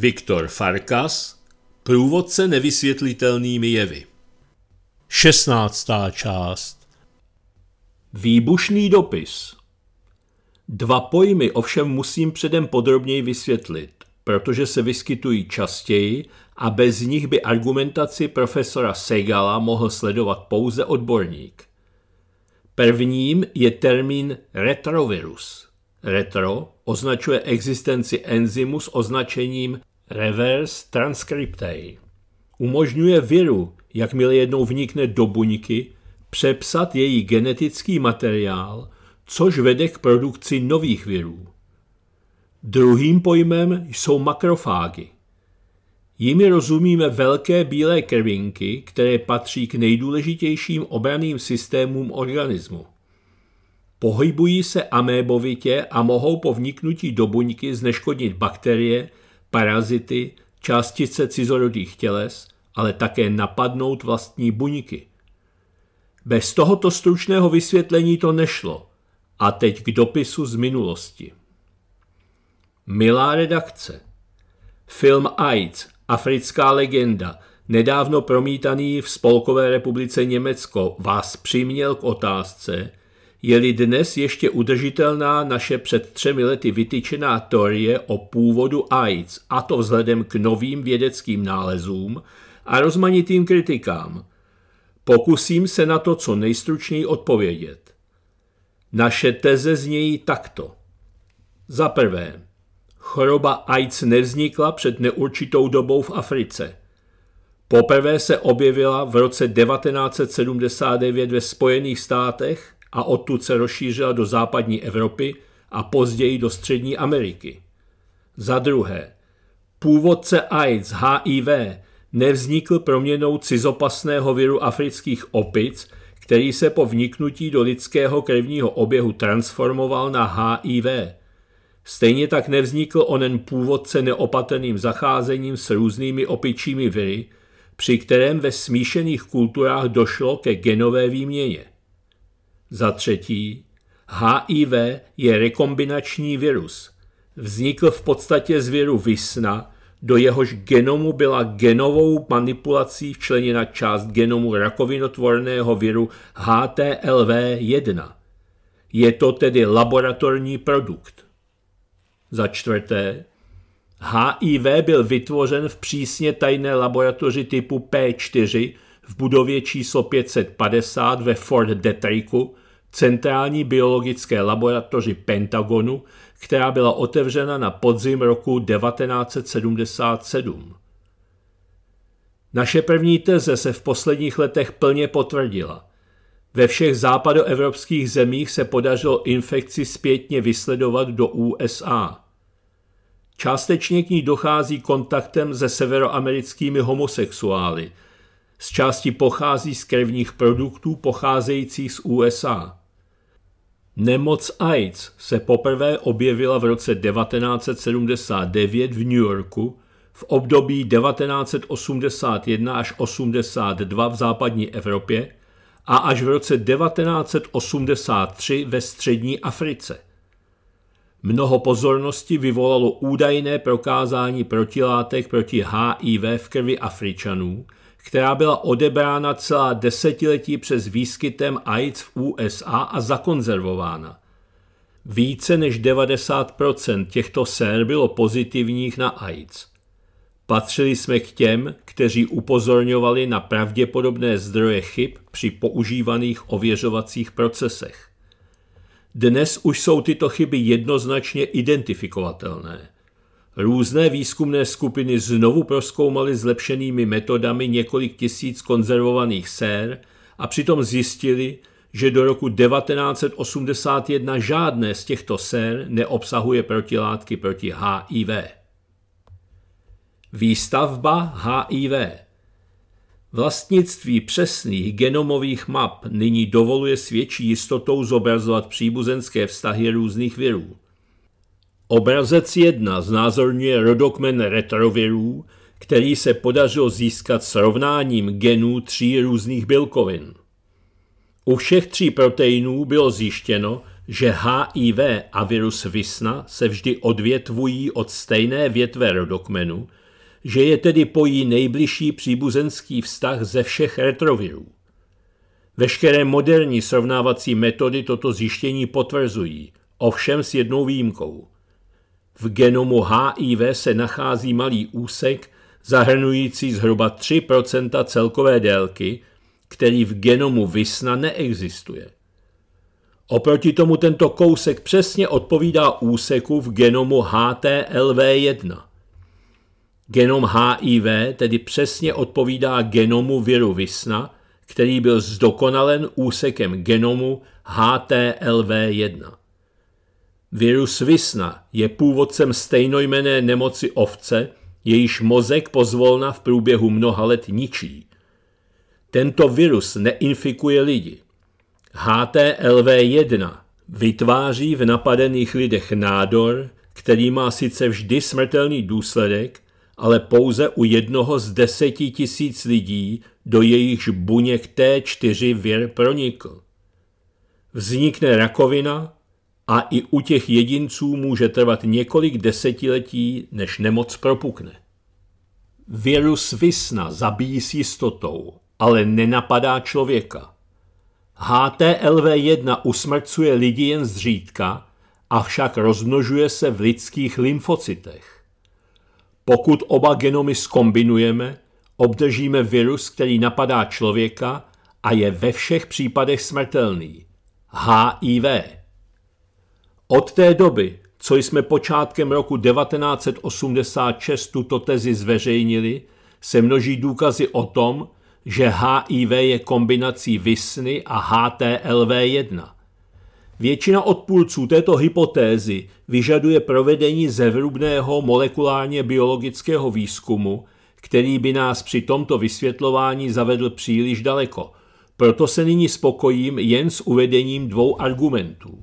Viktor Farkas Průvodce nevysvětlitelnými jevy 16. část Výbušný dopis Dva pojmy ovšem musím předem podrobněji vysvětlit, protože se vyskytují častěji a bez nich by argumentaci profesora Segala mohl sledovat pouze odborník. Prvním je termín retrovirus. Retro označuje existenci enzymu s označením Reverse transcriptase umožňuje viru, jakmile jednou vnikne do buňky, přepsat její genetický materiál, což vede k produkci nových virů. Druhým pojmem jsou makrofágy. Jimi rozumíme velké bílé krvinky, které patří k nejdůležitějším obraným systémům organismu. Pohybují se amébovitě a mohou po vniknutí do buňky zneškodnit bakterie, parazity, částice cizorodých těles, ale také napadnout vlastní buňky. Bez tohoto stručného vysvětlení to nešlo. A teď k dopisu z minulosti. Milá redakce. Film AIDS, africká legenda, nedávno promítaný v Spolkové republice Německo, vás přiměl k otázce, je-li dnes ještě udržitelná naše před třemi lety vytyčená teorie o původu AIDS, a to vzhledem k novým vědeckým nálezům a rozmanitým kritikám. Pokusím se na to co nejstručněji odpovědět. Naše teze znějí takto. Za prvé, choroba AIDS nevznikla před neurčitou dobou v Africe. Poprvé se objevila v roce 1979 ve Spojených státech – a odtud se rozšířila do západní Evropy a později do střední Ameriky. Za druhé, původce AIDS HIV nevznikl proměnou cizopasného viru afrických opic, který se po vniknutí do lidského krevního oběhu transformoval na HIV. Stejně tak nevznikl onen původce neopatrným zacházením s různými opičími viry, při kterém ve smíšených kulturách došlo ke genové výměně. Za třetí, HIV je rekombinační virus. Vznikl v podstatě z viru vysna, do jehož genomu byla genovou manipulací včleněna část genomu rakovinotvorného viru HTLV1. Je to tedy laboratorní produkt. Za čtvrté, HIV byl vytvořen v přísně tajné laboratoři typu P4 v budově číslo 550 ve Fort Detricku, centrální biologické laboratoři Pentagonu, která byla otevřena na podzim roku 1977. Naše první teze se v posledních letech plně potvrdila. Ve všech západoevropských zemích se podařilo infekci zpětně vysledovat do USA. Částečně k ní dochází kontaktem se severoamerickými homosexuály – z části pochází z krevních produktů pocházejících z USA. Nemoc AIDS se poprvé objevila v roce 1979 v New Yorku, v období 1981 až 82 v západní Evropě a až v roce 1983 ve střední Africe. Mnoho pozornosti vyvolalo údajné prokázání protilátek proti HIV v krvi Afričanů – která byla odebrána celá desetiletí přes výskytem AIDS v USA a zakonzervována. Více než 90% těchto sér bylo pozitivních na AIDS. Patřili jsme k těm, kteří upozorňovali na pravděpodobné zdroje chyb při používaných ověřovacích procesech. Dnes už jsou tyto chyby jednoznačně identifikovatelné – Různé výzkumné skupiny znovu proskoumaly zlepšenými metodami několik tisíc konzervovaných sér a přitom zjistili, že do roku 1981 žádné z těchto sér neobsahuje protilátky proti HIV. Výstavba HIV Vlastnictví přesných genomových map nyní dovoluje s větší jistotou zobrazovat příbuzenské vztahy různých virů. Obrazec 1 znázorňuje rodokmen retrovirů, který se podařilo získat srovnáním genů tří různých bílkovin. U všech tří proteinů bylo zjištěno, že HIV a virus Visna se vždy odvětvují od stejné větve rodokmenu, že je tedy pojí nejbližší příbuzenský vztah ze všech retrovirů. Veškeré moderní srovnávací metody toto zjištění potvrzují, ovšem s jednou výjimkou – v genomu HIV se nachází malý úsek zahrnující zhruba 3 celkové délky, který v genomu vysna neexistuje. Oproti tomu tento kousek přesně odpovídá úseku v genomu HTLV1. Genom HIV tedy přesně odpovídá genomu viru Vysna, který byl zdokonalen úsekem genomu HTLV1. Virus Visna je původcem stejnojmené nemoci ovce, jejíž mozek pozvolna v průběhu mnoha let ničí. Tento virus neinfikuje lidi. HTLV1 vytváří v napadených lidech nádor, který má sice vždy smrtelný důsledek, ale pouze u jednoho z deseti tisíc lidí, do jejichž buněk T4 vir pronikl. Vznikne rakovina, a i u těch jedinců může trvat několik desetiletí, než nemoc propukne. Virus vysna zabíjí s jistotou, ale nenapadá člověka. HTLV1 usmrcuje lidi jen zřídka, avšak rozmnožuje se v lidských lymfocytech. Pokud oba genomy skombinujeme, obdržíme virus, který napadá člověka a je ve všech případech smrtelný. HIV. Od té doby, co jsme počátkem roku 1986 tuto tezi zveřejnili, se množí důkazy o tom, že HIV je kombinací Visny a HTLV1. Většina odpůrců této hypotézy vyžaduje provedení zevrubného molekulárně biologického výzkumu, který by nás při tomto vysvětlování zavedl příliš daleko. Proto se nyní spokojím jen s uvedením dvou argumentů.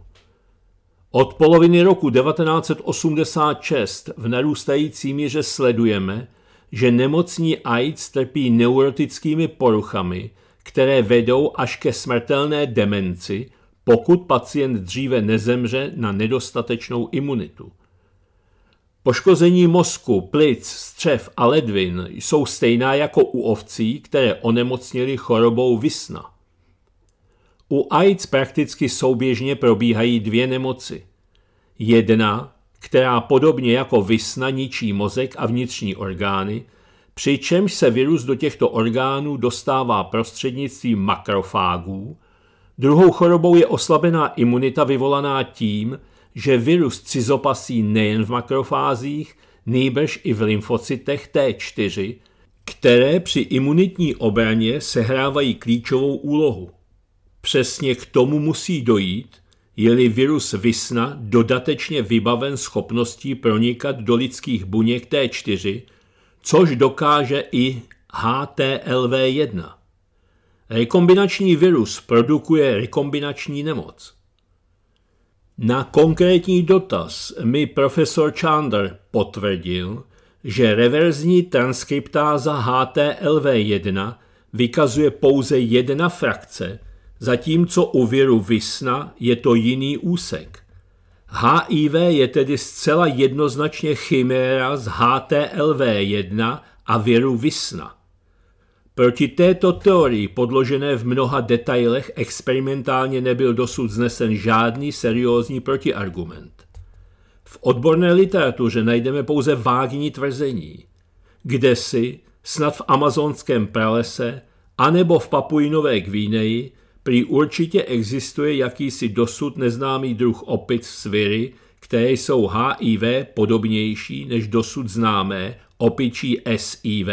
Od poloviny roku 1986 v narůstající míře sledujeme, že nemocní AIDS trpí neurotickými poruchami, které vedou až ke smrtelné demenci, pokud pacient dříve nezemře na nedostatečnou imunitu. Poškození mozku, plic, střev a ledvin jsou stejná jako u ovcí, které onemocnily chorobou vysna. U AIDS prakticky souběžně probíhají dvě nemoci. Jedna, která podobně jako vysna ničí mozek a vnitřní orgány, přičemž se virus do těchto orgánů dostává prostřednictvím makrofágů, druhou chorobou je oslabená imunita vyvolaná tím, že virus cizopasí nejen v makrofázích, nýbrž i v lymfocytech T4, které při imunitní obraně sehrávají klíčovou úlohu. Přesně k tomu musí dojít, je-li virus vysna dodatečně vybaven schopností pronikat do lidských buněk T4, což dokáže i HTLV1. Rekombinační virus produkuje rekombinační nemoc. Na konkrétní dotaz mi profesor Chandler potvrdil, že reverzní transkriptáza HTLV1 vykazuje pouze jedna frakce, zatímco u viru Vysna je to jiný úsek. HIV je tedy zcela jednoznačně chiméra z HTLV1 a viru Vysna. Proti této teorii, podložené v mnoha detailech, experimentálně nebyl dosud znesen žádný seriózní protiargument. V odborné literatuře najdeme pouze vágní tvrzení. Kde si, snad v amazonském pralese, anebo v Papuinové Gvíneji, Prý určitě existuje jakýsi dosud neznámý druh opic sviry, které jsou HIV podobnější než dosud známé opičí SIV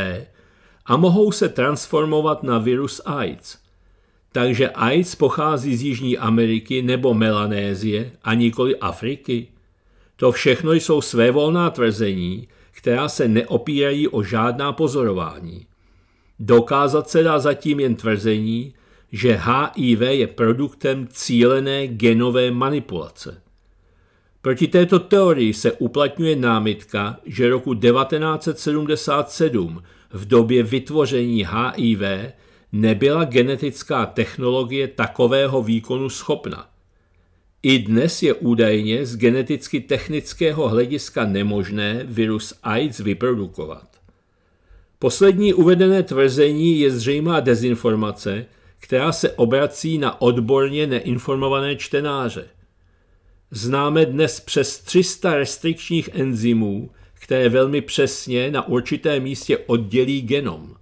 a mohou se transformovat na virus AIDS. Takže AIDS pochází z Jižní Ameriky nebo Melanézie a nikoli Afriky. To všechno jsou svévolná tvrzení, která se neopírají o žádná pozorování. Dokázat se dá zatím jen tvrzení, že HIV je produktem cílené genové manipulace. Proti této teorii se uplatňuje námitka, že roku 1977 v době vytvoření HIV nebyla genetická technologie takového výkonu schopna. I dnes je údajně z geneticky technického hlediska nemožné virus AIDS vyprodukovat. Poslední uvedené tvrzení je zřejmá dezinformace, která se obrací na odborně neinformované čtenáře. Známe dnes přes 300 restrikčních enzymů, které velmi přesně na určité místě oddělí genom.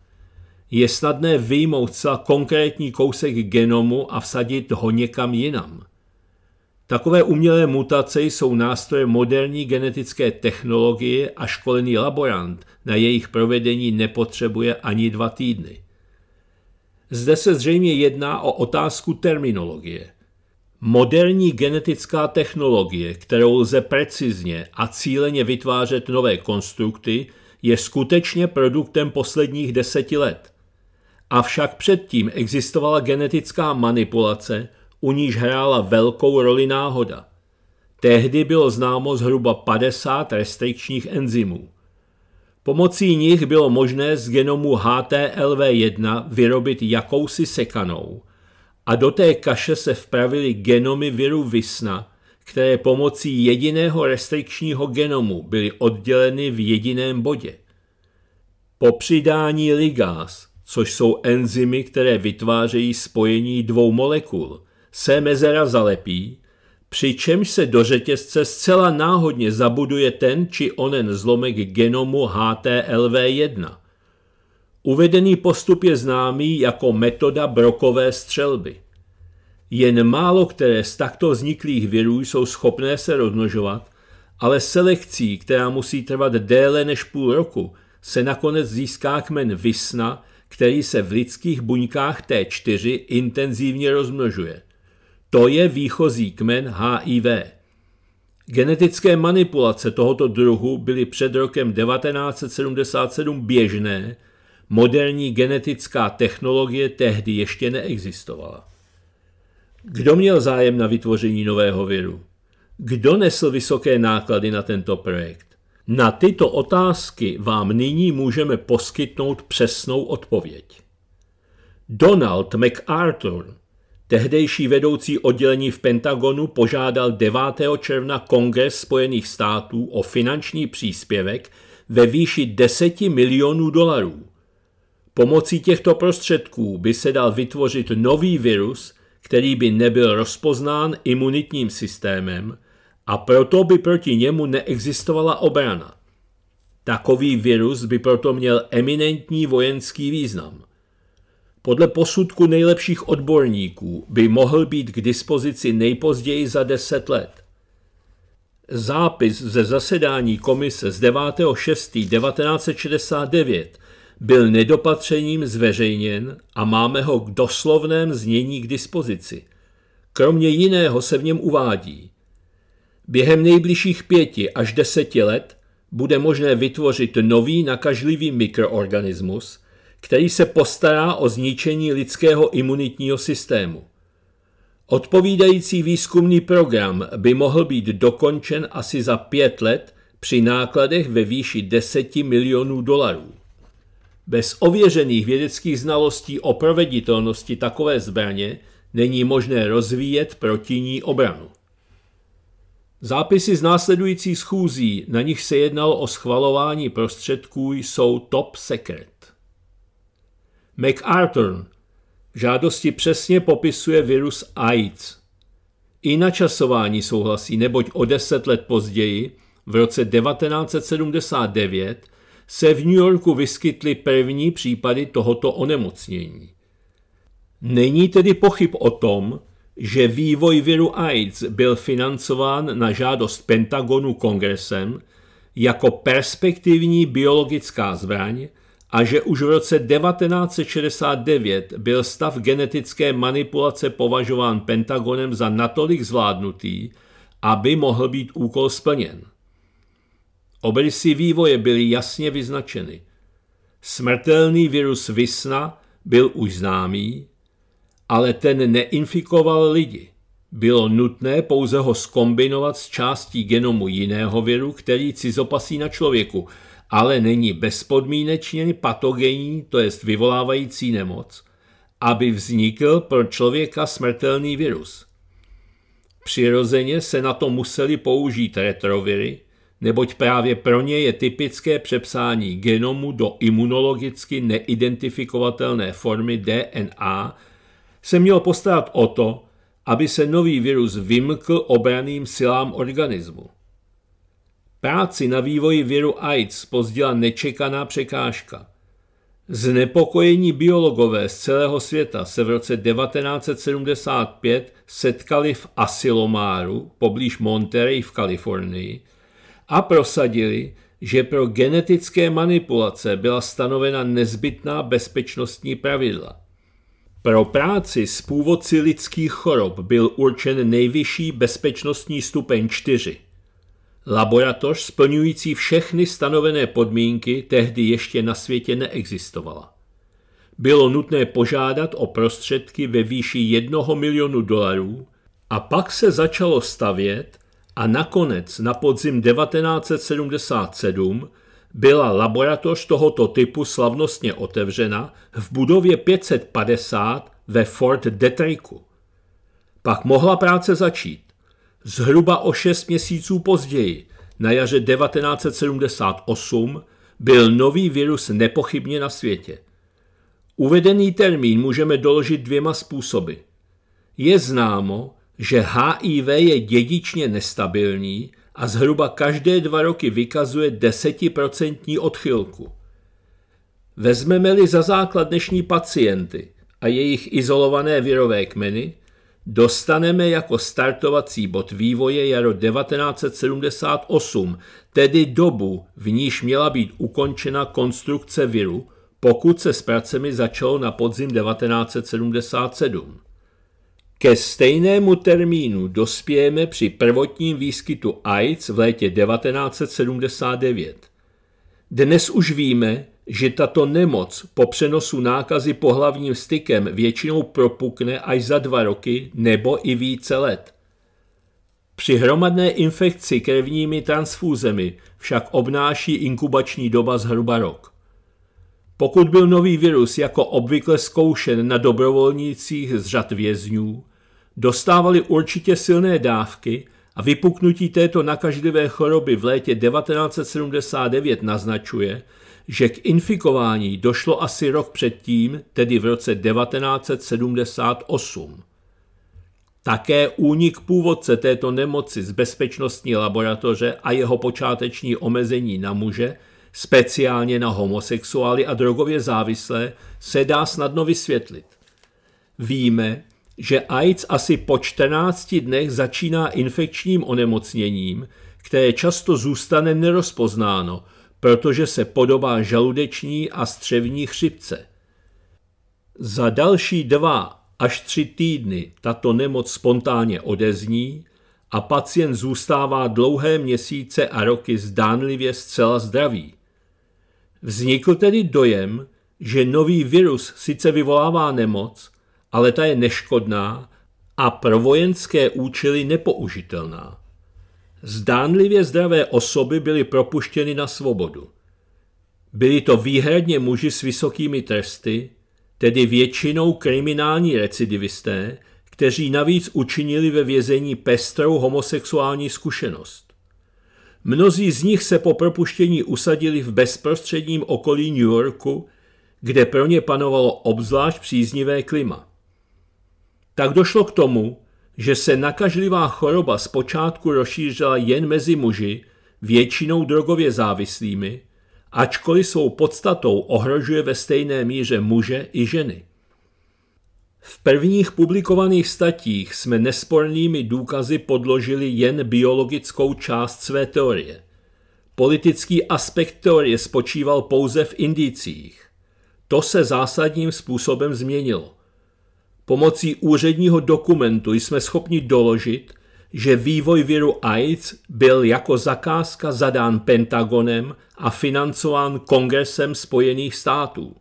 Je snadné vyjmout celá konkrétní kousek genomu a vsadit ho někam jinam. Takové umělé mutace jsou nástroje moderní genetické technologie a školený laborant na jejich provedení nepotřebuje ani dva týdny. Zde se zřejmě jedná o otázku terminologie. Moderní genetická technologie, kterou lze precizně a cíleně vytvářet nové konstrukty, je skutečně produktem posledních deseti let. Avšak předtím existovala genetická manipulace, u níž hrála velkou roli náhoda. Tehdy bylo známo zhruba 50 restrikčních enzymů. Pomocí nich bylo možné z genomu HTLV1 vyrobit jakousi sekanou a do té kaše se vpravily genomy viru Visna, které pomocí jediného restrikčního genomu byly odděleny v jediném bodě. Po přidání ligáz, což jsou enzymy, které vytvářejí spojení dvou molekul, se mezera zalepí přičemž se do řetězce zcela náhodně zabuduje ten či onen zlomek genomu HTLV1. Uvedený postup je známý jako metoda brokové střelby. Jen málo které z takto vzniklých virů jsou schopné se rozmnožovat, ale selekcí, která musí trvat déle než půl roku, se nakonec získá kmen visna, který se v lidských buňkách T4 intenzivně rozmnožuje – to je výchozí kmen HIV. Genetické manipulace tohoto druhu byly před rokem 1977 běžné, moderní genetická technologie tehdy ještě neexistovala. Kdo měl zájem na vytvoření nového viru? Kdo nesl vysoké náklady na tento projekt? Na tyto otázky vám nyní můžeme poskytnout přesnou odpověď. Donald MacArthur Tehdejší vedoucí oddělení v Pentagonu požádal 9. června Kongres Spojených států o finanční příspěvek ve výši 10 milionů dolarů. Pomocí těchto prostředků by se dal vytvořit nový virus, který by nebyl rozpoznán imunitním systémem a proto by proti němu neexistovala obrana. Takový virus by proto měl eminentní vojenský význam – podle posudku nejlepších odborníků by mohl být k dispozici nejpozději za 10 let. Zápis ze zasedání komise z 9.6.1969 byl nedopatřením zveřejněn a máme ho k doslovném znění k dispozici. Kromě jiného se v něm uvádí. Během nejbližších pěti až deseti let bude možné vytvořit nový nakažlivý mikroorganismus, který se postará o zničení lidského imunitního systému. Odpovídající výzkumný program by mohl být dokončen asi za pět let při nákladech ve výši 10 milionů dolarů. Bez ověřených vědeckých znalostí o proveditelnosti takové zbraně není možné rozvíjet proti ní obranu. Zápisy z následující schůzí, na nich se jednalo o schvalování prostředků, jsou top secret. MacArthur v žádosti přesně popisuje virus AIDS. I načasování souhlasí, neboť o deset let později, v roce 1979, se v New Yorku vyskytly první případy tohoto onemocnění. Není tedy pochyb o tom, že vývoj viru AIDS byl financován na žádost Pentagonu kongresem jako perspektivní biologická zbraň, a že už v roce 1969 byl stav genetické manipulace považován Pentagonem za natolik zvládnutý, aby mohl být úkol splněn. Obrysy vývoje byly jasně vyznačeny. Smrtelný virus Visna byl už známý, ale ten neinfikoval lidi. Bylo nutné pouze ho skombinovat s částí genomu jiného viru, který cizopasí na člověku, ale není bezpodmínečně patogenní, to jest vyvolávající nemoc, aby vznikl pro člověka smrtelný virus. Přirozeně se na to museli použít retroviry, neboť právě pro ně je typické přepsání genomu do imunologicky neidentifikovatelné formy DNA, se měl postarat o to, aby se nový virus vymkl obraným silám organismu. Práci na vývoji viru AIDS spozdila nečekaná překážka. Znepokojení biologové z celého světa se v roce 1975 setkali v Asilomáru, poblíž Monterey v Kalifornii, a prosadili, že pro genetické manipulace byla stanovena nezbytná bezpečnostní pravidla. Pro práci s původci lidských chorob byl určen nejvyšší bezpečnostní stupeň 4 – Laboratoř splňující všechny stanovené podmínky tehdy ještě na světě neexistovala. Bylo nutné požádat o prostředky ve výši jednoho milionu dolarů a pak se začalo stavět a nakonec na podzim 1977 byla laboratoř tohoto typu slavnostně otevřena v budově 550 ve Fort Detricku. Pak mohla práce začít. Zhruba o šest měsíců později, na jaře 1978, byl nový virus nepochybně na světě. Uvedený termín můžeme doložit dvěma způsoby. Je známo, že HIV je dědičně nestabilní a zhruba každé dva roky vykazuje desetiprocentní odchylku. Vezmeme-li za základ dnešní pacienty a jejich izolované virové kmeny, dostaneme jako startovací bod vývoje jaro 1978, tedy dobu, v níž měla být ukončena konstrukce viru, pokud se s pracemi začalo na podzim 1977. Ke stejnému termínu dospějeme při prvotním výskytu AIDS v létě 1979. Dnes už víme, že tato nemoc po přenosu nákazy pohlavním stykem většinou propukne až za dva roky nebo i více let. Při hromadné infekci krevními transfúzemi však obnáší inkubační doba zhruba rok. Pokud byl nový virus jako obvykle zkoušen na dobrovolnících z řad vězňů, dostávali určitě silné dávky a vypuknutí této nakažlivé choroby v létě 1979 naznačuje, že k infikování došlo asi rok předtím, tedy v roce 1978. Také únik původce této nemoci z bezpečnostní laboratoře a jeho počáteční omezení na muže, speciálně na homosexuály a drogově závislé, se dá snadno vysvětlit. Víme, že AIDS asi po 14 dnech začíná infekčním onemocněním, které často zůstane nerozpoznáno, protože se podobá žaludeční a střevní chřipce. Za další dva až tři týdny tato nemoc spontánně odezní a pacient zůstává dlouhé měsíce a roky zdánlivě zcela zdravý. Vznikl tedy dojem, že nový virus sice vyvolává nemoc, ale ta je neškodná a pro vojenské účely nepoužitelná. Zdánlivě zdravé osoby byly propuštěny na svobodu. Byli to výhradně muži s vysokými tresty, tedy většinou kriminální recidivisté, kteří navíc učinili ve vězení pestrou homosexuální zkušenost. Mnozí z nich se po propuštění usadili v bezprostředním okolí New Yorku, kde pro ně panovalo obzvlášť příznivé klima. Tak došlo k tomu, že se nakažlivá choroba zpočátku rozšířila jen mezi muži, většinou drogově závislými, ačkoliv svou podstatou ohrožuje ve stejné míře muže i ženy. V prvních publikovaných statích jsme nespornými důkazy podložili jen biologickou část své teorie. Politický aspekt teorie spočíval pouze v indicích. To se zásadním způsobem změnilo – Pomocí úředního dokumentu jsme schopni doložit, že vývoj viru AIDS byl jako zakázka zadán Pentagonem a financován Kongresem Spojených států.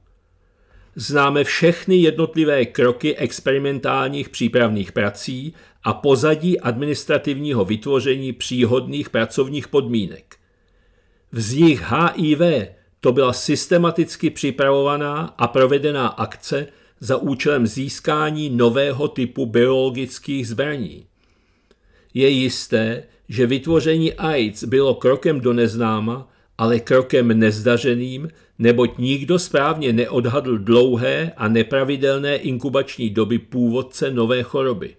Známe všechny jednotlivé kroky experimentálních přípravných prací a pozadí administrativního vytvoření příhodných pracovních podmínek. Vznik HIV to byla systematicky připravovaná a provedená akce, za účelem získání nového typu biologických zbraní. Je jisté, že vytvoření AIDS bylo krokem do neznáma, ale krokem nezdařeným, neboť nikdo správně neodhadl dlouhé a nepravidelné inkubační doby původce nové choroby.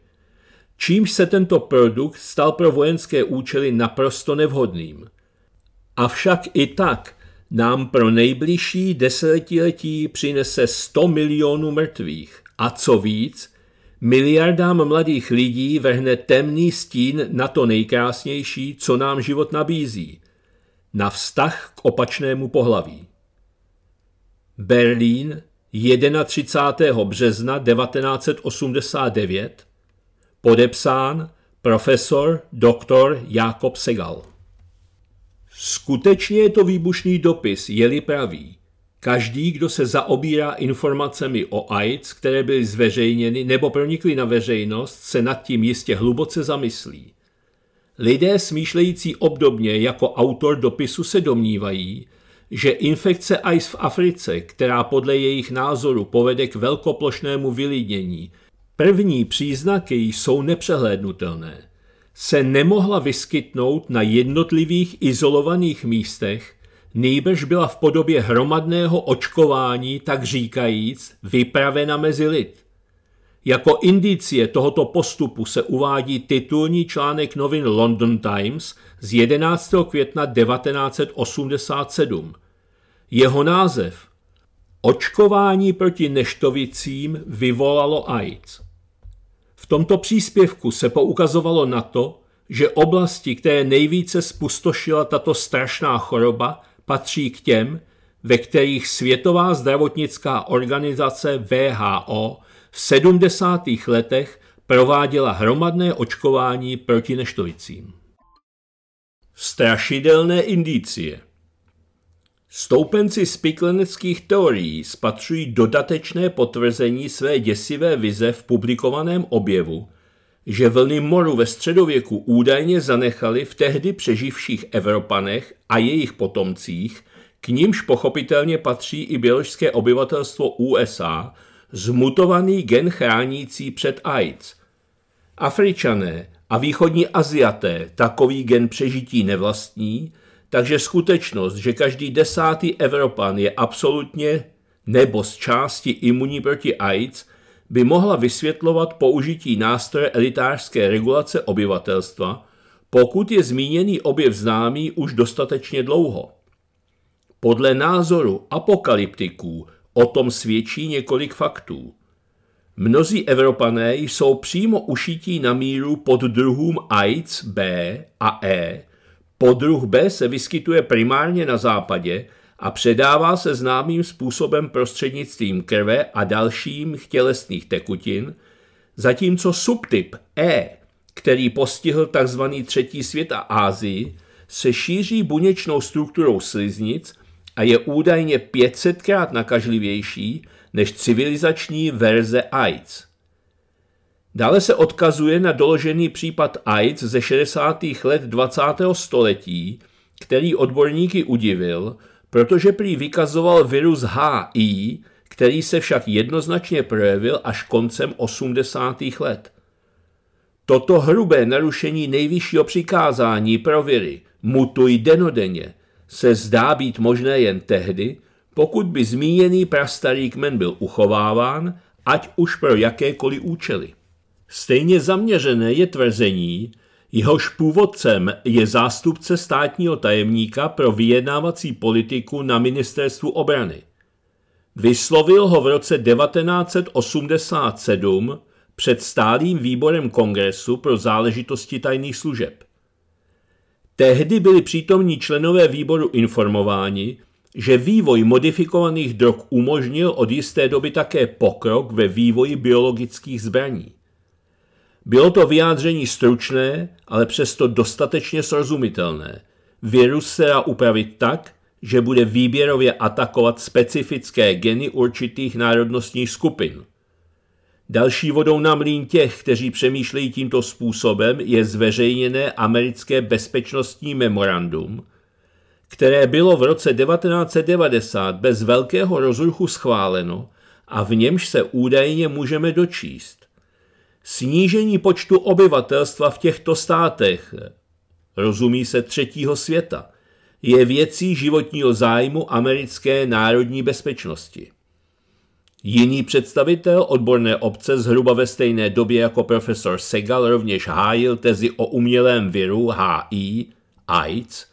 Čímž se tento produkt stal pro vojenské účely naprosto nevhodným. Avšak i tak – nám pro nejbližší desetiletí přinese 100 milionů mrtvých a co víc, miliardám mladých lidí vehne temný stín na to nejkrásnější, co nám život nabízí, na vztah k opačnému pohlaví. Berlín 31. března 1989 podepsán profesor dr. Jakob Segal. Skutečně je to výbušný dopis, je-li pravý. Každý, kdo se zaobírá informacemi o AIDS, které byly zveřejněny nebo pronikly na veřejnost, se nad tím jistě hluboce zamyslí. Lidé smýšlející obdobně jako autor dopisu se domnívají, že infekce AIDS v Africe, která podle jejich názoru povede k velkoplošnému vylidnění, první příznaky jsou nepřehlédnutelné se nemohla vyskytnout na jednotlivých izolovaných místech, nýbrž byla v podobě hromadného očkování, tak říkajíc, vypravena mezi lid. Jako indicie tohoto postupu se uvádí titulní článek novin London Times z 11. května 1987. Jeho název Očkování proti neštovicím vyvolalo AIDS. V tomto příspěvku se poukazovalo na to, že oblasti, které nejvíce spustošila tato strašná choroba, patří k těm, ve kterých Světová zdravotnická organizace VHO v 70. letech prováděla hromadné očkování proti neštovicím. Strašidelné indicie – Stoupenci spikleneckých teorií spatřují dodatečné potvrzení své děsivé vize v publikovaném objevu, že vlny moru ve středověku údajně zanechaly v tehdy přeživších Evropanech a jejich potomcích, k nímž pochopitelně patří i běložské obyvatelstvo USA, zmutovaný gen chránící před AIDS. Afričané a východní Aziaté takový gen přežití nevlastní, takže skutečnost, že každý desátý Evropan je absolutně nebo z části imunní proti AIDS, by mohla vysvětlovat použití nástroje elitářské regulace obyvatelstva, pokud je zmíněný objev známý už dostatečně dlouho. Podle názoru apokalyptiků o tom svědčí několik faktů. Mnozí Evropané jsou přímo ušití na míru pod druhům AIDS, B a E, Podruh B se vyskytuje primárně na západě a předává se známým způsobem prostřednictvím krve a dalších tělesných tekutin, zatímco subtyp E, který postihl tzv. třetí svět a Ázii, se šíří buněčnou strukturou sliznic a je údajně 500krát nakažlivější než civilizační verze AIDS. Dále se odkazuje na doložený případ AIDS ze 60. let 20. století, který odborníky udivil, protože prý vykazoval virus HI, který se však jednoznačně projevil až koncem 80. let. Toto hrubé narušení nejvyššího přikázání pro viry, mutuj denodenně, se zdá být možné jen tehdy, pokud by zmíněný prastarý kmen byl uchováván, ať už pro jakékoliv účely. Stejně zaměřené je tvrzení, jehož původcem je zástupce státního tajemníka pro vyjednávací politiku na ministerstvu obrany. Vyslovil ho v roce 1987 před stálým výborem kongresu pro záležitosti tajných služeb. Tehdy byli přítomní členové výboru informováni, že vývoj modifikovaných drog umožnil od jisté doby také pokrok ve vývoji biologických zbraní. Bylo to vyjádření stručné, ale přesto dostatečně srozumitelné. Virus se dá upravit tak, že bude výběrově atakovat specifické geny určitých národnostních skupin. Další vodou na mlín těch, kteří přemýšlejí tímto způsobem, je zveřejněné americké bezpečnostní memorandum, které bylo v roce 1990 bez velkého rozruchu schváleno a v němž se údajně můžeme dočíst snížení počtu obyvatelstva v těchto státech, rozumí se třetího světa, je věcí životního zájmu americké národní bezpečnosti. Jiný představitel odborné obce zhruba ve stejné době jako profesor Segal rovněž hájil tezi o umělém viru HI, AIDS,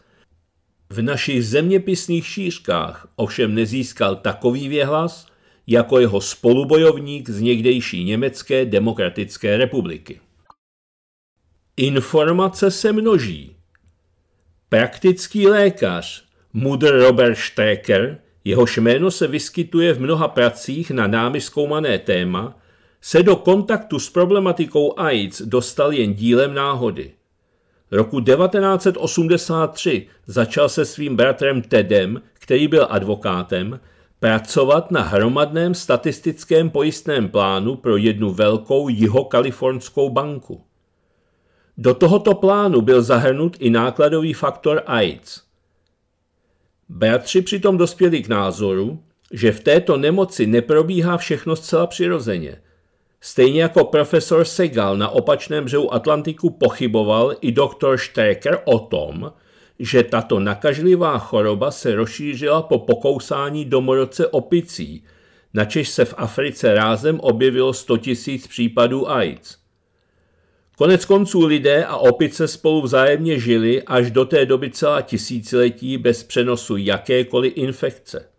v našich zeměpisných šířkách ovšem nezískal takový věhlas, jako jeho spolubojovník z někdejší Německé demokratické republiky. Informace se množí. Praktický lékař Mudr Robert Strecker, jehož jméno se vyskytuje v mnoha pracích na námi zkoumané téma, se do kontaktu s problematikou AIDS dostal jen dílem náhody. Roku 1983 začal se svým bratrem Tedem, který byl advokátem, pracovat na hromadném statistickém pojistném plánu pro jednu velkou jihokalifornskou banku. Do tohoto plánu byl zahrnut i nákladový faktor AIDS. Bratři přitom dospěli k názoru, že v této nemoci neprobíhá všechno zcela přirozeně. Stejně jako profesor Segal na opačném břehu Atlantiku pochyboval i doktor Stecker o tom, že tato nakažlivá choroba se rozšířila po pokousání domorodce opicí, načež se v Africe rázem objevilo 100 000 případů AIDS. Konec konců lidé a opice spolu vzájemně žili až do té doby celá tisíciletí bez přenosu jakékoliv infekce.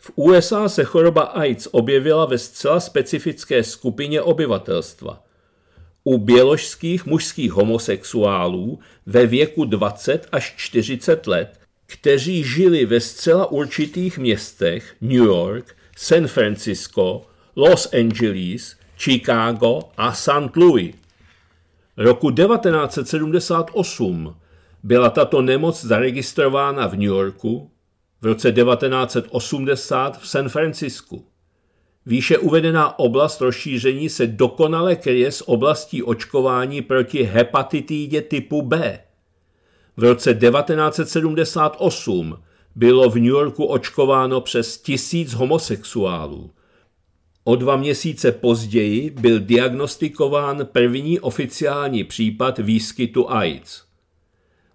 V USA se choroba AIDS objevila ve zcela specifické skupině obyvatelstva – u běložských mužských homosexuálů ve věku 20 až 40 let, kteří žili ve zcela určitých městech New York, San Francisco, Los Angeles, Chicago a St. Louis. Roku 1978 byla tato nemoc zaregistrována v New Yorku, v roce 1980 v San Francisku. Výše uvedená oblast rozšíření se dokonale kryje s oblastí očkování proti hepatitidě typu B. V roce 1978 bylo v New Yorku očkováno přes tisíc homosexuálů. O dva měsíce později byl diagnostikován první oficiální případ výskytu AIDS.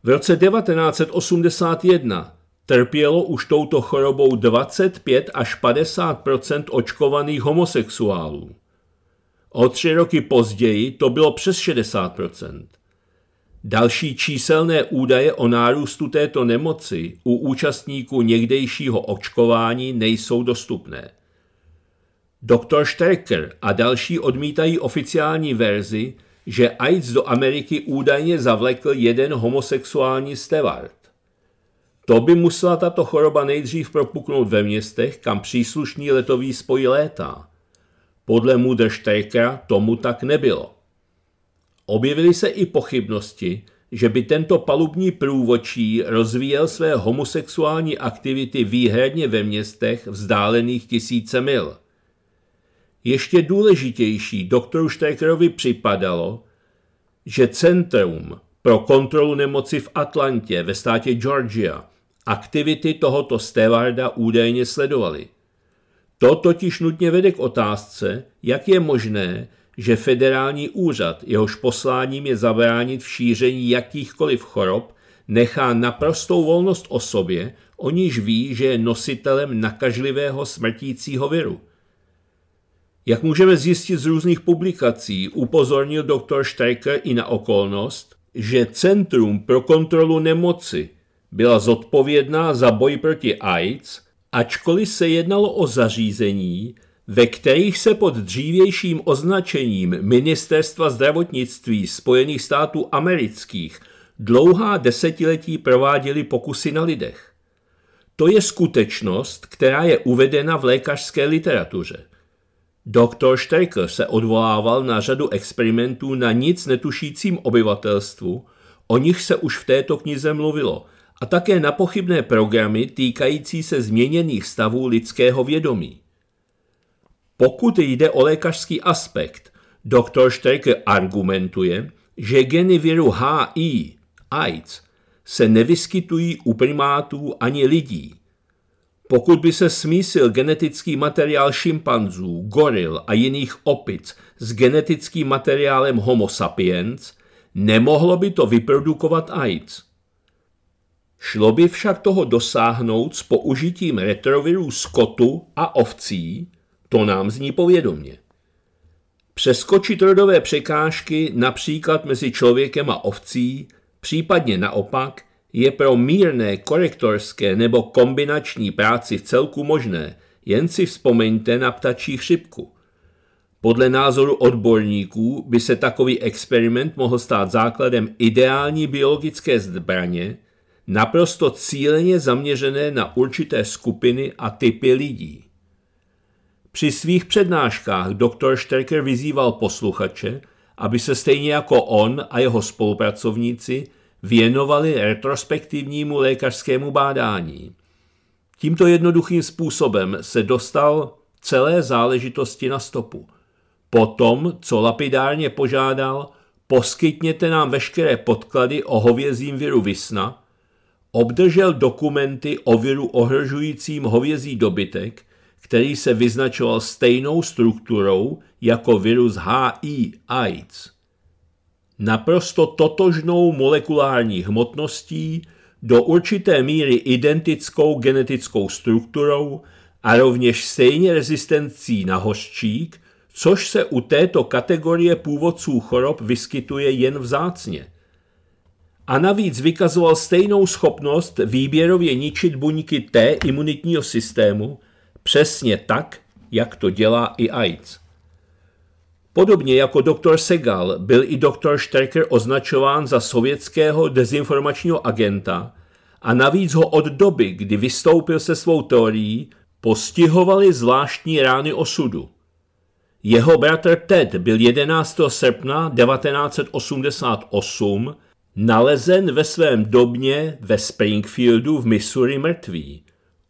V roce 1981 Trpělo už touto chorobou 25 až 50 očkovaných homosexuálů. O tři roky později to bylo přes 60 Další číselné údaje o nárůstu této nemoci u účastníků někdejšího očkování nejsou dostupné. Doktor Sterker a další odmítají oficiální verzi, že AIDS do Ameriky údajně zavlekl jeden homosexuální stevard. To by musela tato choroba nejdřív propuknout ve městech, kam příslušný letový spoj létá. Podle Muderštékra tomu tak nebylo. Objevily se i pochybnosti, že by tento palubní průvočí rozvíjel své homosexuální aktivity výhradně ve městech vzdálených tisíce mil. Ještě důležitější doktoru Štékrovi připadalo, že Centrum pro kontrolu nemoci v Atlantě ve státě Georgia Aktivity tohoto Stevarda údajně sledovali. To totiž nutně vede k otázce, jak je možné, že federální úřad, jehož posláním je zabránit v šíření jakýchkoliv chorob, nechá naprostou volnost osobě, o níž ví, že je nositelem nakažlivého smrtícího viru. Jak můžeme zjistit z různých publikací, upozornil doktor Steiker i na okolnost, že Centrum pro kontrolu nemoci byla zodpovědná za boj proti AIDS, ačkoliv se jednalo o zařízení, ve kterých se pod dřívějším označením Ministerstva zdravotnictví Spojených států amerických dlouhá desetiletí prováděly pokusy na lidech. To je skutečnost, která je uvedena v lékařské literatuře. Doktor Sterker se odvolával na řadu experimentů na nic netušícím obyvatelstvu, o nich se už v této knize mluvilo – a také na pochybné programy týkající se změněných stavů lidského vědomí. Pokud jde o lékařský aspekt, doktor Štreker argumentuje, že geny viru HI, AIDS, se nevyskytují u primátů ani lidí. Pokud by se smísil genetický materiál šimpanzů, goril a jiných opic s genetickým materiálem homo sapiens, nemohlo by to vyprodukovat AIDS. Šlo by však toho dosáhnout s použitím retrovirů z a ovcí, to nám zní povědomě. Přeskočit rodové překážky například mezi člověkem a ovcí, případně naopak, je pro mírné korektorské nebo kombinační práci v celku možné, jen si vzpomeňte na ptačí chřipku. Podle názoru odborníků by se takový experiment mohl stát základem ideální biologické zbraně, naprosto cíleně zaměřené na určité skupiny a typy lidí. Při svých přednáškách doktor Šterker vyzýval posluchače, aby se stejně jako on a jeho spolupracovníci věnovali retrospektivnímu lékařskému bádání. Tímto jednoduchým způsobem se dostal celé záležitosti na stopu. Potom, co lapidárně požádal, poskytněte nám veškeré podklady o hovězím viru Vysna, obdržel dokumenty o viru ohrožujícím hovězí dobytek, který se vyznačoval stejnou strukturou jako virus HI AIDS. Naprosto totožnou molekulární hmotností, do určité míry identickou genetickou strukturou a rovněž stejně rezistencí na hořčík, což se u této kategorie původců chorob vyskytuje jen vzácně a navíc vykazoval stejnou schopnost výběrově ničit buňky T imunitního systému, přesně tak, jak to dělá i AIDS. Podobně jako doktor Segal byl i doktor Sterker označován za sovětského dezinformačního agenta a navíc ho od doby, kdy vystoupil se svou teorií, postihovali zvláštní rány osudu. Jeho bratr Ted byl 11. srpna 1988 nalezen ve svém domě ve Springfieldu v Missouri mrtvý.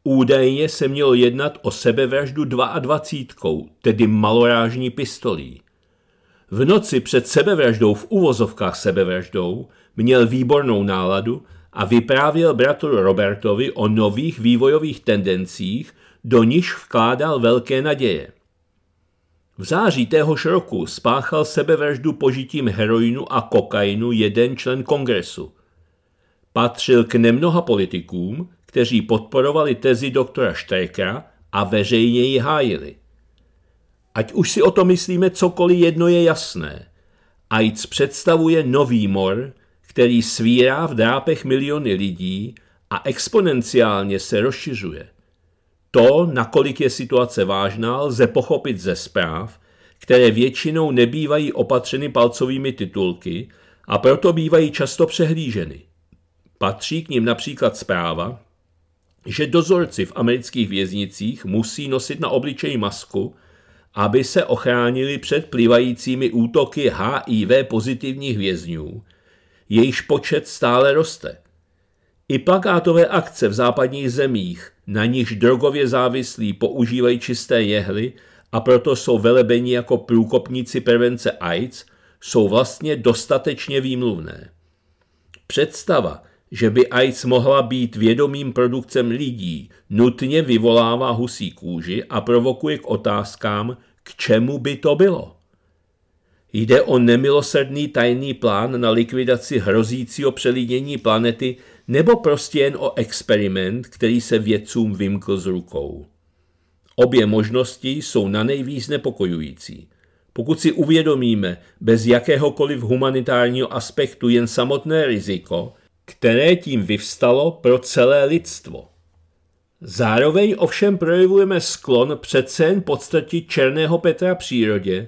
Údajně se mělo jednat o sebevraždu 22, tedy malorážní pistolí. V noci před sebevraždou v uvozovkách sebevraždou měl výbornou náladu a vyprávěl bratru Robertovi o nových vývojových tendencích, do níž vkládal velké naděje. V září téhož roku spáchal sebevraždu požitím heroinu a kokainu jeden člen kongresu. Patřil k nemnoha politikům, kteří podporovali tezi doktora Štrekera a veřejně ji hájili. Ať už si o to myslíme cokoliv, jedno je jasné. AIDS představuje nový mor, který svírá v drápech miliony lidí a exponenciálně se rozšiřuje. To, nakolik je situace vážná, lze pochopit ze zpráv, které většinou nebývají opatřeny palcovými titulky a proto bývají často přehlíženy. Patří k nim například zpráva, že dozorci v amerických věznicích musí nosit na obličeji masku, aby se ochránili před plivajícími útoky HIV pozitivních vězňů, jejichž počet stále roste. I plakátové akce v západních zemích, na níž drogově závislí používají čisté jehly a proto jsou velebeni jako průkopníci prevence AIDS, jsou vlastně dostatečně výmluvné. Představa, že by AIDS mohla být vědomým produkcem lidí, nutně vyvolává husí kůži a provokuje k otázkám, k čemu by to bylo. Jde o nemilosrdný tajný plán na likvidaci hrozícího přelidnění planety nebo prostě jen o experiment, který se vědcům vymkl z rukou. Obě možnosti jsou na nejvíc nepokojující. Pokud si uvědomíme bez jakéhokoliv humanitárního aspektu jen samotné riziko, které tím vyvstalo pro celé lidstvo. Zároveň ovšem projevujeme sklon přece jen podstatí černého Petra přírodě,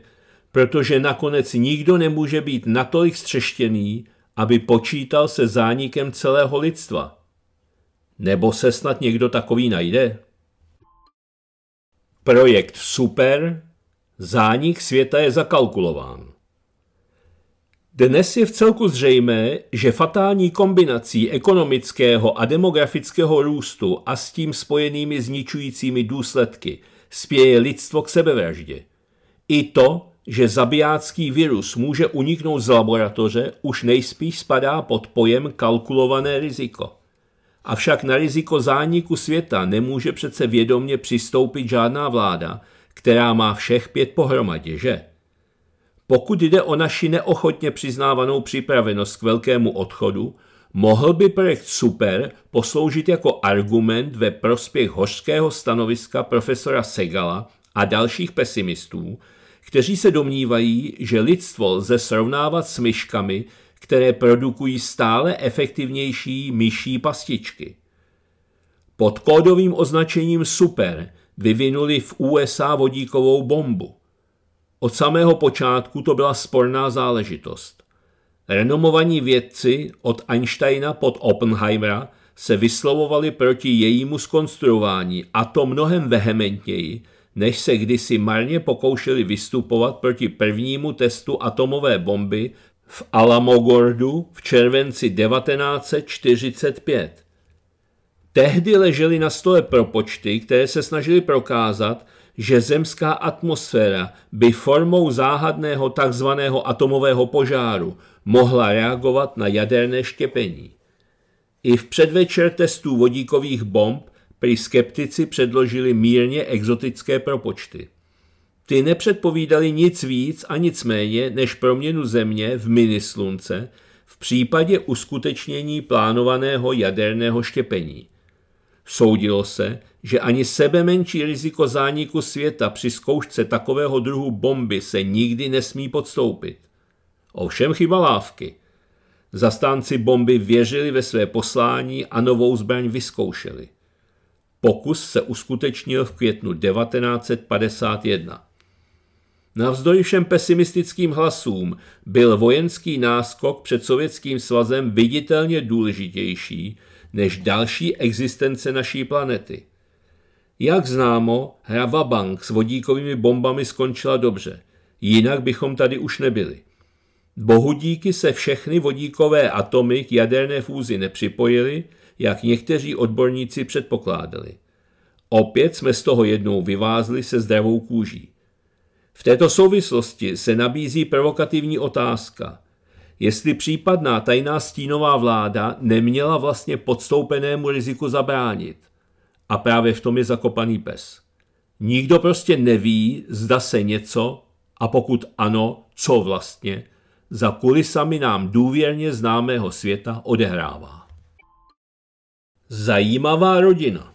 protože nakonec nikdo nemůže být natolik střeštěný, aby počítal se zánikem celého lidstva. Nebo se snad někdo takový najde? Projekt Super Zánik světa je zakalkulován. Dnes je v celku zřejmé, že fatální kombinací ekonomického a demografického růstu a s tím spojenými zničujícími důsledky spěje lidstvo k sebevraždě. I to, že zabijácký virus může uniknout z laboratoře, už nejspíš spadá pod pojem kalkulované riziko. Avšak na riziko zániku světa nemůže přece vědomně přistoupit žádná vláda, která má všech pět pohromadě, že? Pokud jde o naši neochotně přiznávanou připravenost k velkému odchodu, mohl by projekt Super posloužit jako argument ve prospěch hořského stanoviska profesora Segala a dalších pesimistů, kteří se domnívají, že lidstvo lze srovnávat s myškami, které produkují stále efektivnější myší pastičky. Pod kódovým označením Super vyvinuli v USA vodíkovou bombu. Od samého počátku to byla sporná záležitost. Renomovaní vědci od Einsteina pod Oppenheimera se vyslovovali proti jejímu skonstruování a to mnohem vehementněji, než se kdysi marně pokoušeli vystupovat proti prvnímu testu atomové bomby v Alamogordu v červenci 1945. Tehdy leželi na stole propočty, které se snažili prokázat, že zemská atmosféra by formou záhadného tzv. atomového požáru mohla reagovat na jaderné štěpení. I v předvečer testů vodíkových bomb Prý skeptici předložili mírně exotické propočty. Ty nepředpovídali nic víc a nic méně než proměnu Země v mini slunce v případě uskutečnění plánovaného jaderného štěpení. Soudilo se, že ani sebe menší riziko zániku světa při zkoušce takového druhu bomby se nikdy nesmí podstoupit. Ovšem chyba lávky. Zastánci bomby věřili ve své poslání a novou zbraň vyzkoušeli. Pokus se uskutečnil v květnu 1951. Navzdory všem pesimistickým hlasům byl vojenský náskok před Sovětským svazem viditelně důležitější než další existence naší planety. Jak známo, hra Vabank s vodíkovými bombami skončila dobře, jinak bychom tady už nebyli. Bohudíky se všechny vodíkové atomy k jaderné fúzi nepřipojily, jak někteří odborníci předpokládali. Opět jsme z toho jednou vyvázli se zdravou kůží. V této souvislosti se nabízí provokativní otázka, jestli případná tajná stínová vláda neměla vlastně podstoupenému riziku zabránit. A právě v tom je zakopaný pes. Nikdo prostě neví, zda se něco, a pokud ano, co vlastně, za kulisami nám důvěrně známého světa odehrává. Zajímavá rodina.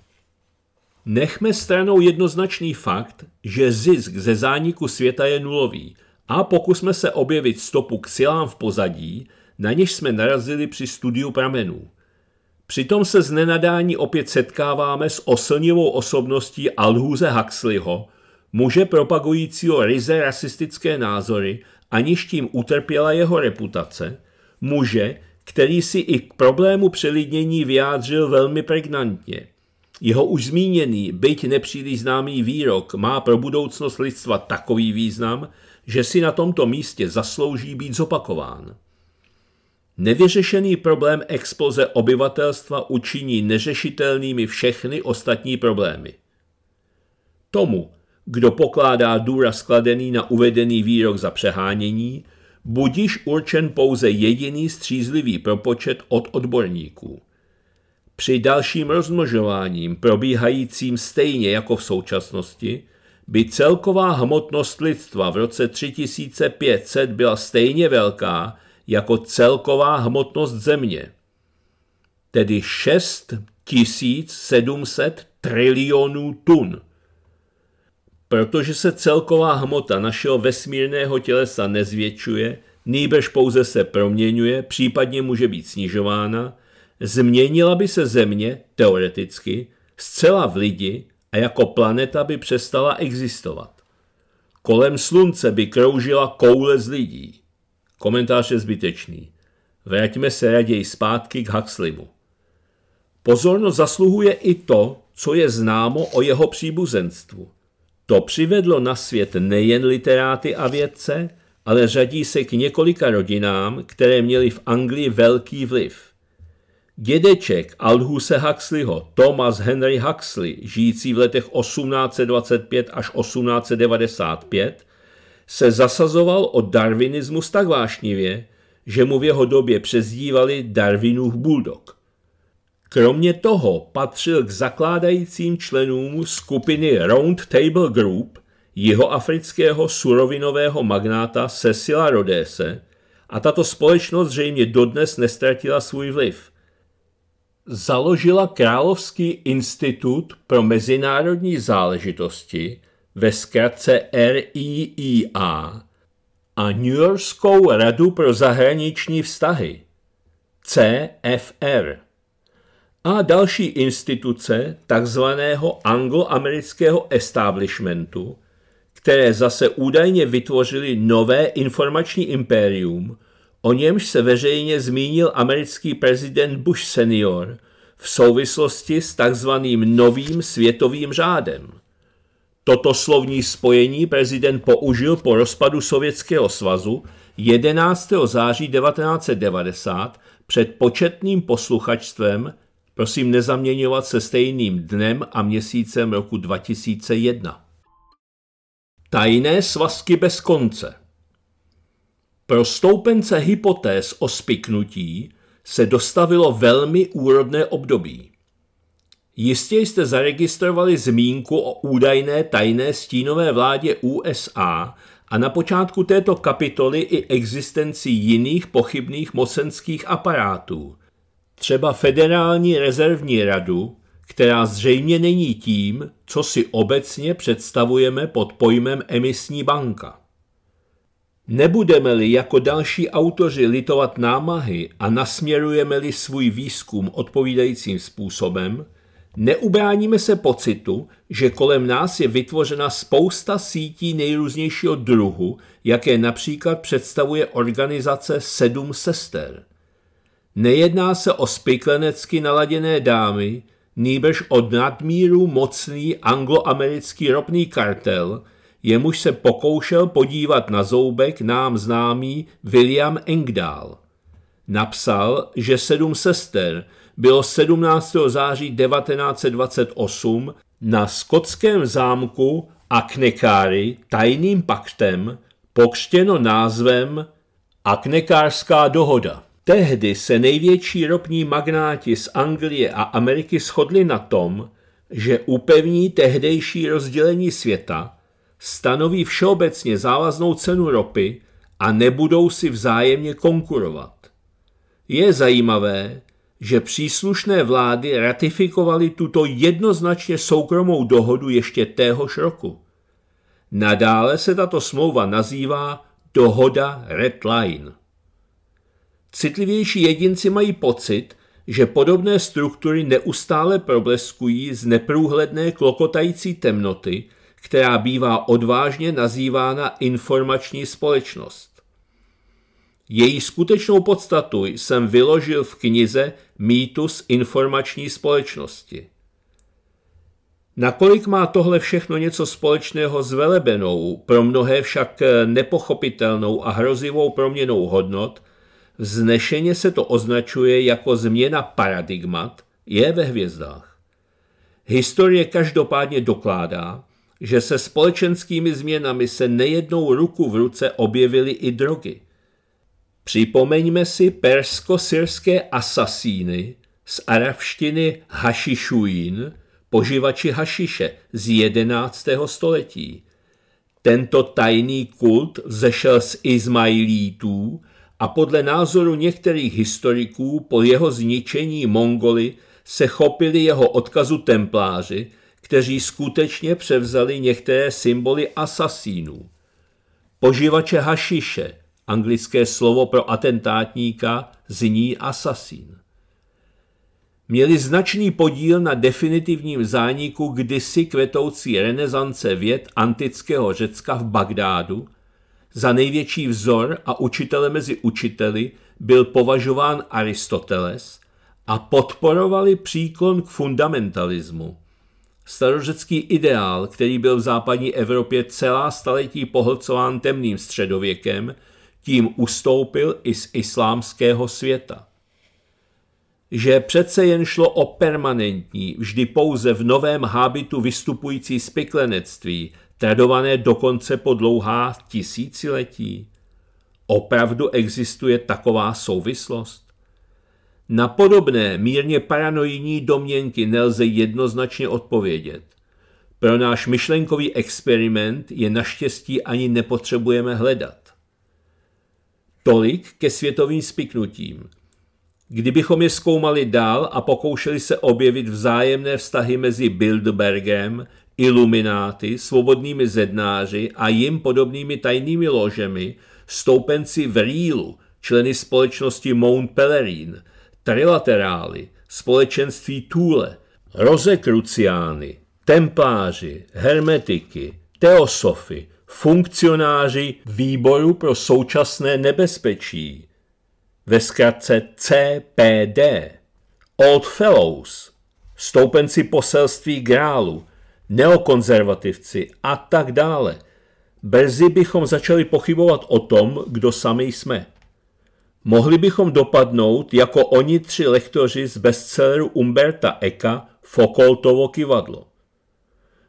Nechme stranou jednoznačný fakt, že zisk ze zániku světa je nulový a pokusme se objevit stopu k silám v pozadí, na něž jsme narazili při studiu pramenů. Přitom se z nenadání opět setkáváme s oslnivou osobností Alhuze Huxleyho, muže propagujícího ryze rasistické názory, aniž tím utrpěla jeho reputace, muže, který si i k problému přelidnění vyjádřil velmi pregnantně. Jeho už zmíněný, byť nepříliš známý výrok má pro budoucnost lidstva takový význam, že si na tomto místě zaslouží být zopakován. Nevyřešený problém expoze obyvatelstva učiní neřešitelnými všechny ostatní problémy. Tomu, kdo pokládá důraz skladený na uvedený výrok za přehánění, Budíš určen pouze jediný střízlivý propočet od odborníků. Při dalším rozmnožováním, probíhajícím stejně jako v současnosti, by celková hmotnost lidstva v roce 3500 byla stejně velká jako celková hmotnost Země, tedy 6700 trilionů tun. Protože se celková hmota našeho vesmírného tělesa nezvětšuje, nýbrž pouze se proměňuje, případně může být snižována, změnila by se Země, teoreticky, zcela v lidi a jako planeta by přestala existovat. Kolem slunce by kroužila koule z lidí. Komentář je zbytečný. Vraťme se raději zpátky k Huxleymu. Pozornost zasluhuje i to, co je známo o jeho příbuzenstvu – to přivedlo na svět nejen literáty a vědce, ale řadí se k několika rodinám, které měly v Anglii velký vliv. Dědeček Aldhuse Huxleyho, Thomas Henry Huxley, žijící v letech 1825 až 1895, se zasazoval o darwinismus tak vášnivě, že mu v jeho době přezdívali Darwinův buldog. Kromě toho patřil k zakládajícím členům skupiny Round Table Group jihoafrického surovinového magnáta Cecila Rodése a tato společnost zřejmě dodnes nestratila svůj vliv. Založila Královský institut pro mezinárodní záležitosti ve zkratce RIIA a New Yorkskou radu pro zahraniční vztahy CFR a další instituce takzvaného angloamerického establishmentu, které zase údajně vytvořili nové informační impérium, o němž se veřejně zmínil americký prezident Bush senior v souvislosti s takzvaným novým světovým řádem. Toto slovní spojení prezident použil po rozpadu Sovětského svazu 11. září 1990 před početným posluchačstvem Prosím nezaměňovat se stejným dnem a měsícem roku 2001. Tajné svazky bez konce Pro stoupence hypotéz o spiknutí se dostavilo velmi úrodné období. Jistě jste zaregistrovali zmínku o údajné tajné stínové vládě USA a na počátku této kapitoly i existenci jiných pochybných mocenských aparátů – třeba federální rezervní radu, která zřejmě není tím, co si obecně představujeme pod pojmem emisní banka. Nebudeme-li jako další autoři litovat námahy a nasměrujeme-li svůj výzkum odpovídajícím způsobem, neubráníme se pocitu, že kolem nás je vytvořena spousta sítí nejrůznějšího druhu, jaké například představuje organizace Sedm sester – Nejedná se o spiklenecky naladěné dámy, nýbrž o nadmíru mocný angloamerický ropný kartel, jemuž se pokoušel podívat na zoubek nám známý William Engdahl. Napsal, že sedm sester bylo 17. září 1928 na skotském zámku Aknekáry tajným paktem pokřtěno názvem Aknekářská dohoda. Tehdy se největší ropní magnáti z Anglie a Ameriky shodli na tom, že upevní tehdejší rozdělení světa, stanoví všeobecně závaznou cenu ropy a nebudou si vzájemně konkurovat. Je zajímavé, že příslušné vlády ratifikovaly tuto jednoznačně soukromou dohodu ještě téhož roku. Nadále se tato smlouva nazývá dohoda Red Line. Citlivější jedinci mají pocit, že podobné struktury neustále probleskují z neprůhledné klokotající temnoty, která bývá odvážně nazývána informační společnost. Její skutečnou podstatu jsem vyložil v knize Mýtus informační společnosti. Nakolik má tohle všechno něco společného s velebenou, pro mnohé však nepochopitelnou a hrozivou proměnou hodnot, Vznešeně se to označuje jako změna paradigmat, je ve hvězdách. Historie každopádně dokládá, že se společenskými změnami se nejednou ruku v ruce objevily i drogy. Připomeňme si persko-syrské asasíny z arabštiny hašišuín, poživači hašiše z 11. století. Tento tajný kult zešel z Izmailítů a podle názoru některých historiků po jeho zničení Mongoly se chopili jeho odkazu templáři, kteří skutečně převzali některé symboly asasínů. Poživače hašiše, anglické slovo pro atentátníka, zní asasín. Měli značný podíl na definitivním zániku kdysi kvetoucí renesance věd antického Řecka v Bagdádu – za největší vzor a učitele mezi učiteli byl považován Aristoteles a podporovali příklon k fundamentalismu. Starořecký ideál, který byl v západní Evropě celá staletí pohlcován temným středověkem, tím ustoupil i z islámského světa. Že přece jen šlo o permanentní, vždy pouze v novém hábitu vystupující spiklenectví, tradované dokonce po dlouhá tisíciletí? Opravdu existuje taková souvislost? Na podobné mírně paranoidní domněnky nelze jednoznačně odpovědět. Pro náš myšlenkový experiment je naštěstí ani nepotřebujeme hledat. Tolik ke světovým spiknutím. Kdybychom je zkoumali dál a pokoušeli se objevit vzájemné vztahy mezi Bilderbergem, ilumináty, svobodnými zednáři a jim podobnými tajnými ložemi, stoupenci v Rílu, členy společnosti Mount Pelerin, trilaterály, společenství Tule, rozekruciány, templáři, hermetiky, teosofy, funkcionáři Výboru pro současné nebezpečí, ve zkratce CPD, Old Fellows, stoupenci poselství Grálu, neokonzervativci a tak dále. Brzy bychom začali pochybovat o tom, kdo sami jsme. Mohli bychom dopadnout jako oni tři lektoři z bestselleru Umberta Eka Fokoltovo kivadlo.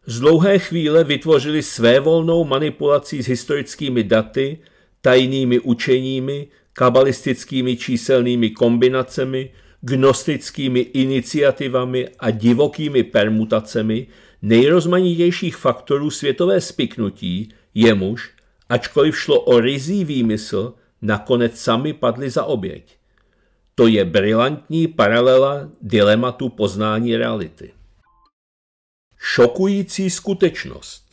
Z dlouhé chvíle vytvořili svévolnou manipulací s historickými daty, tajnými učeními, kabalistickými číselnými kombinacemi, gnostickými iniciativami a divokými permutacemi nejrozmanitějších faktorů světové spiknutí, jemuž, ačkoliv šlo o rizí výmysl, nakonec sami padli za oběť. To je brilantní paralela dilematu poznání reality. Šokující skutečnost.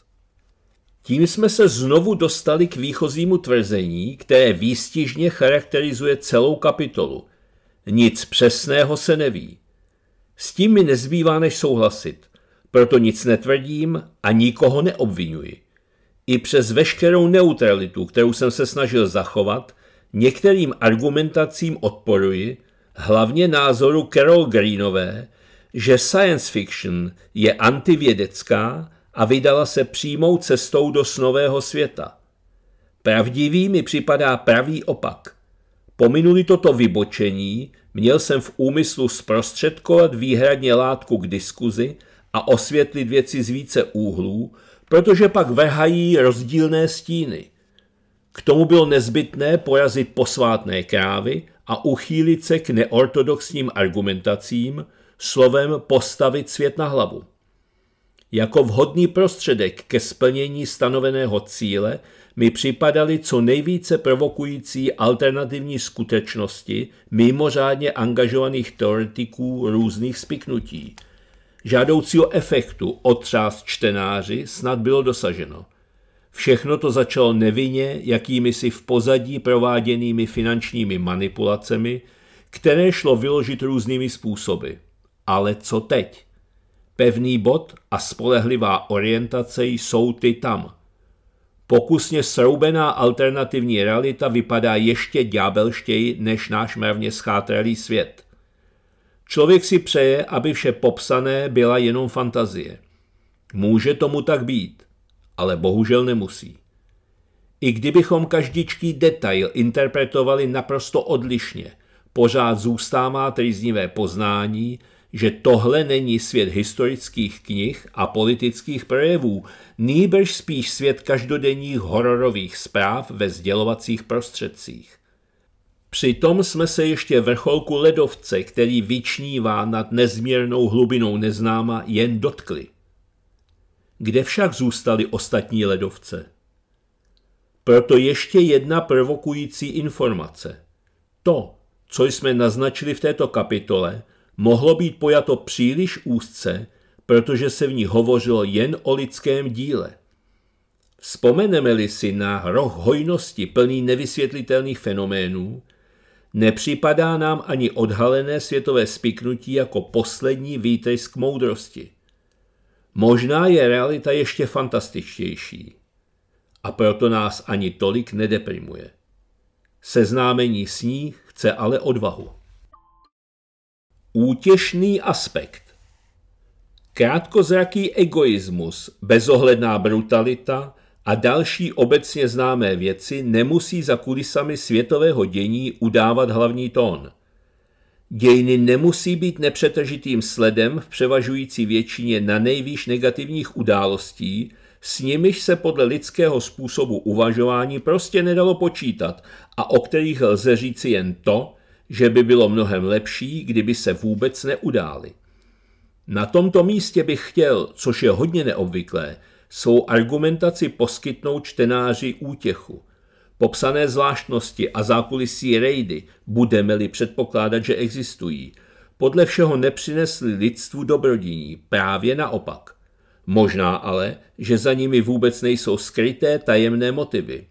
Tím jsme se znovu dostali k výchozímu tvrzení, které výstižně charakterizuje celou kapitolu. Nic přesného se neví. S tím mi nezbývá než souhlasit. Proto nic netvrdím a nikoho neobvinuji. I přes veškerou neutralitu, kterou jsem se snažil zachovat, některým argumentacím odporuji, hlavně názoru Carol Greenové, že science fiction je antivědecká a vydala se přímou cestou do snového světa. Pravdivý mi připadá pravý opak. Pominuli toto vybočení, měl jsem v úmyslu zprostředkovat výhradně látku k diskuzi a osvětlit věci z více úhlů, protože pak vrhají rozdílné stíny. K tomu bylo nezbytné porazit posvátné krávy a uchýlit se k neortodoxním argumentacím, slovem postavit svět na hlavu. Jako vhodný prostředek ke splnění stanoveného cíle mi připadaly co nejvíce provokující alternativní skutečnosti mimořádně angažovaných teoretiků různých spiknutí – Žádoucího efektu otřást čtenáři snad bylo dosaženo. Všechno to začalo nevinně jakými si v pozadí prováděnými finančními manipulacemi, které šlo vyložit různými způsoby. Ale co teď? Pevný bod a spolehlivá orientace jsou ty tam. Pokusně sroubená alternativní realita vypadá ještě ďábelštěji než náš mravně schátralý svět – Člověk si přeje, aby vše popsané byla jenom fantazie. Může tomu tak být, ale bohužel nemusí. I kdybychom každičký detail interpretovali naprosto odlišně, pořád zůstává trýznivé poznání, že tohle není svět historických knih a politických projevů, nýbrž spíš svět každodenních hororových zpráv ve sdělovacích prostředcích. Přitom jsme se ještě vrcholku ledovce, který vyčnívá nad nezměrnou hlubinou neznáma, jen dotkli. Kde však zůstaly ostatní ledovce? Proto ještě jedna provokující informace. To, co jsme naznačili v této kapitole, mohlo být pojato příliš úzce, protože se v ní hovořilo jen o lidském díle. Vzpomeneme-li si na roh hojnosti plný nevysvětlitelných fenoménů, Nepřipadá nám ani odhalené světové spiknutí jako poslední výtejsk moudrosti. Možná je realita ještě fantastičtější. A proto nás ani tolik nedeprimuje. Seznámení s ní chce ale odvahu. Útěšný aspekt Krátkozraký egoismus, bezohledná brutalita, a další obecně známé věci nemusí za kulisami světového dění udávat hlavní tón. Dějiny nemusí být nepřetržitým sledem v převažující většině na nejvýš negativních událostí, s nimiž se podle lidského způsobu uvažování prostě nedalo počítat a o kterých lze říci jen to, že by bylo mnohem lepší, kdyby se vůbec neudály. Na tomto místě bych chtěl, což je hodně neobvyklé, svou argumentaci poskytnou čtenáři útěchu. Popsané zvláštnosti a zákulisí rejdy, budeme-li předpokládat, že existují, podle všeho nepřinesly lidstvu dobrodiní, právě naopak. Možná ale, že za nimi vůbec nejsou skryté tajemné motivy.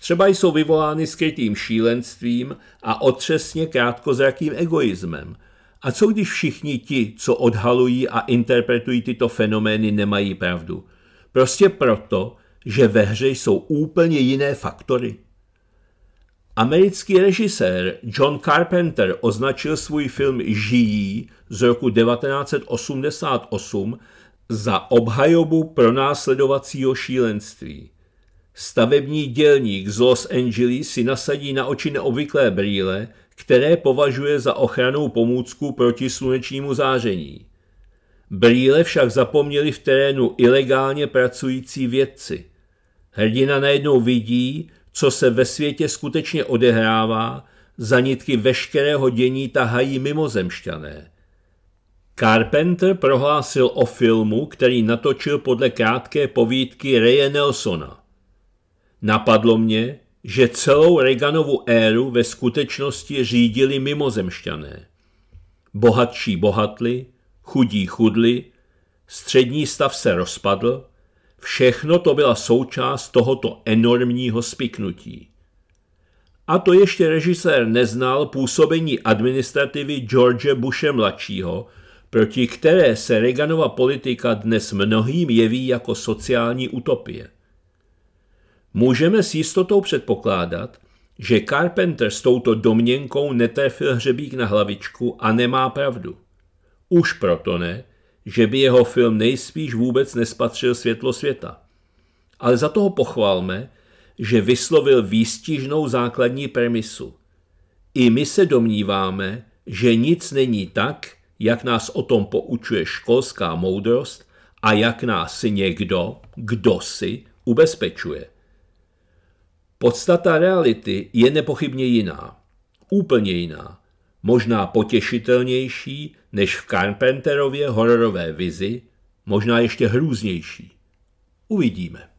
Třeba jsou vyvolány skrytým šílenstvím a otřesně krátkozrakým egoismem. A co když všichni ti, co odhalují a interpretují tyto fenomény, nemají pravdu – Prostě proto, že ve hře jsou úplně jiné faktory. Americký režisér John Carpenter označil svůj film Žijí z roku 1988 za obhajobu pronásledovacího šílenství. Stavební dělník z Los Angeles si nasadí na oči neobvyklé brýle, které považuje za ochranou pomůcku proti slunečnímu záření. Brýle však zapomněli v terénu ilegálně pracující vědci. Hrdina najednou vidí, co se ve světě skutečně odehrává, zanitky veškerého dění tahají mimozemšťané. Carpenter prohlásil o filmu, který natočil podle krátké povídky Raye Nelsona. Napadlo mě, že celou Reganovu éru ve skutečnosti řídili mimozemšťané. Bohatší bohatli, chudí chudli, střední stav se rozpadl, všechno to byla součást tohoto enormního spiknutí. A to ještě režisér neznal působení administrativy George Bushe mladšího, proti které se Reaganova politika dnes mnohým jeví jako sociální utopie. Můžeme s jistotou předpokládat, že Carpenter s touto domněnkou netrefil hřebík na hlavičku a nemá pravdu. Už proto ne, že by jeho film nejspíš vůbec nespatřil světlo světa. Ale za toho pochválme, že vyslovil výstižnou základní premisu. I my se domníváme, že nic není tak, jak nás o tom poučuje školská moudrost a jak nás někdo, kdo si, ubezpečuje. Podstata reality je nepochybně jiná, úplně jiná, možná potěšitelnější než v Carpenterově hororové vizi, možná ještě hrůznější. Uvidíme.